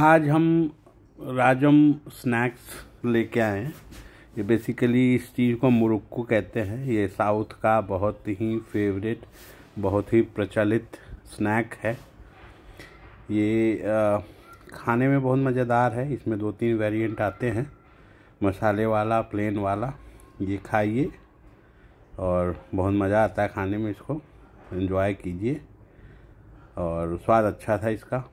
आज हम राजम स्नैक्स लेके आए हैं ये बेसिकली इस चीज़ को मुरुक्को कहते हैं ये साउथ का बहुत ही फेवरेट बहुत ही प्रचलित स्नैक है ये खाने में बहुत मज़ेदार है इसमें दो तीन वेरिएंट आते हैं मसाले वाला प्लेन वाला ये खाइए और बहुत मज़ा आता है खाने में इसको एंजॉय कीजिए और स्वाद अच्छा था इसका